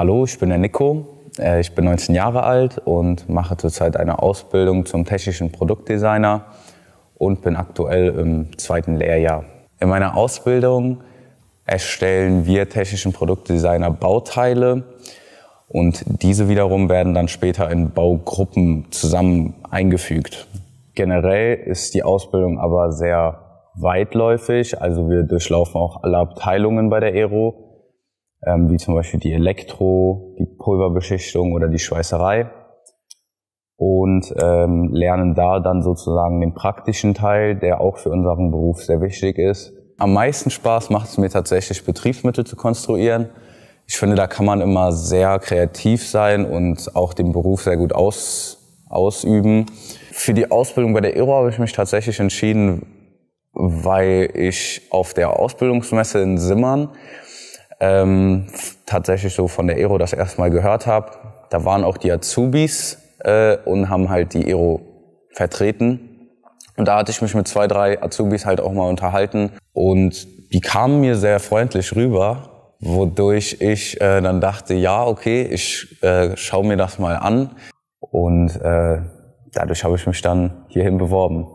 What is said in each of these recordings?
Hallo, ich bin der Nico. Äh, ich bin 19 Jahre alt und mache zurzeit eine Ausbildung zum technischen Produktdesigner und bin aktuell im zweiten Lehrjahr. In meiner Ausbildung erstellen wir technischen Produktdesigner Bauteile und diese wiederum werden dann später in Baugruppen zusammen eingefügt. Generell ist die Ausbildung aber sehr weitläufig, also wir durchlaufen auch alle Abteilungen bei der Aero ähm, wie zum Beispiel die Elektro, die Pulverbeschichtung oder die Schweißerei und ähm, lernen da dann sozusagen den praktischen Teil, der auch für unseren Beruf sehr wichtig ist. Am meisten Spaß macht es mir tatsächlich, Betriebsmittel zu konstruieren. Ich finde, da kann man immer sehr kreativ sein und auch den Beruf sehr gut aus, ausüben. Für die Ausbildung bei der ERO habe ich mich tatsächlich entschieden, weil ich auf der Ausbildungsmesse in Simmern ähm, tatsächlich so von der Ero das erste Mal gehört habe. Da waren auch die Azubis äh, und haben halt die Ero vertreten. Und da hatte ich mich mit zwei, drei Azubis halt auch mal unterhalten. Und die kamen mir sehr freundlich rüber, wodurch ich äh, dann dachte, ja, okay, ich äh, schaue mir das mal an. Und äh, dadurch habe ich mich dann hierhin beworben,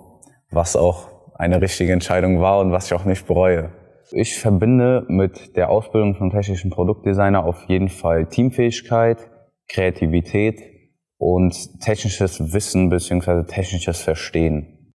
was auch eine richtige Entscheidung war und was ich auch nicht bereue. Ich verbinde mit der Ausbildung von technischen Produktdesigner auf jeden Fall Teamfähigkeit, Kreativität und technisches Wissen bzw. technisches Verstehen.